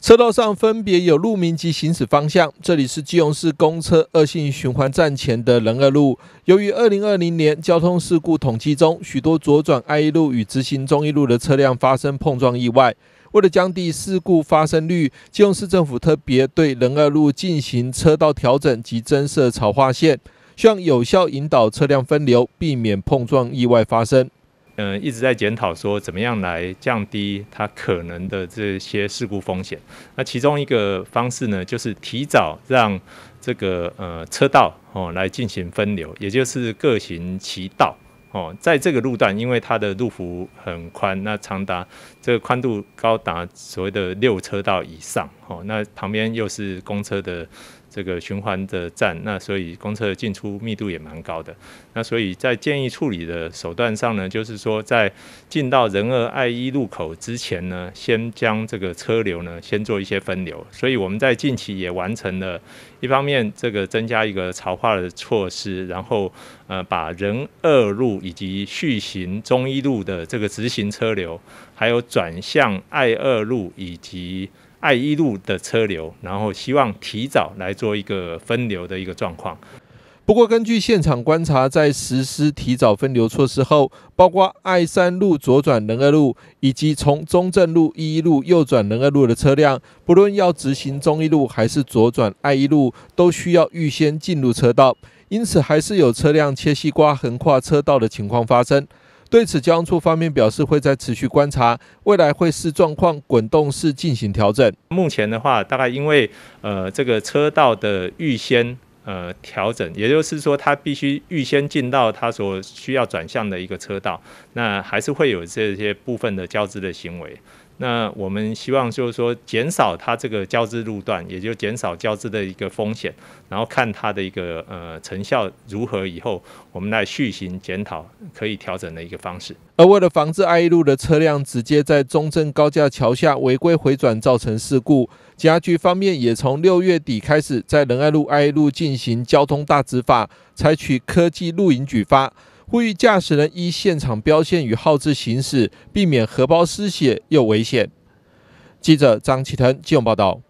车道上分别有路名及行驶方向。这里是基隆市公车恶性循环站前的人二路。由于二零二零年交通事故统计中，许多左转爱一路与直行中一路的车辆发生碰撞意外。为了降低事故发生率，基隆市政府特别对人二路进行车道调整及增设草化线，希望有效引导车辆分流，避免碰撞意外发生。嗯，一直在检讨说怎么样来降低它可能的这些事故风险。那其中一个方式呢，就是提早让这个呃车道哦来进行分流，也就是各行其道哦，在这个路段因为它的路幅很宽，那长达这个宽度高达所谓的六车道以上。哦，那旁边又是公车的这个循环的站，那所以公车进出密度也蛮高的。那所以在建议处理的手段上呢，就是说在进到仁二爱一路口之前呢，先将这个车流呢先做一些分流。所以我们在近期也完成了一方面这个增加一个潮化的措施，然后呃把仁二路以及续行中一路的这个直行车流，还有转向爱二路以及爱一路的车流，然后希望提早来做一个分流的一个状况。不过，根据现场观察，在实施提早分流措施后，包括爱三路左转仁二路，以及从中正路一一路右转仁二路的车辆，不论要直行中一路还是左转爱一路，都需要预先进入车道，因此还是有车辆切西瓜横跨车道的情况发生。对此，交通处方面表示，会在持续观察，未来会视状况滚动式进行调整。目前的话，大概因为呃这个车道的预先呃调整，也就是说，它必须预先进到它所需要转向的一个车道，那还是会有这些部分的交织的行为。那我们希望就是说减少它这个交织路段，也就减少交织的一个风险，然后看它的一个呃成效如何，以后我们来续行检讨可以调整的一个方式。而为了防止爱一路的车辆直接在中正高架桥下违规回转造成事故，警察局方面也从六月底开始在仁爱路爱一路进行交通大执法，采取科技露营举发。呼吁驾驶人依现场标线与号志行驶，避免荷包失血又危险。记者张启腾、金融报道。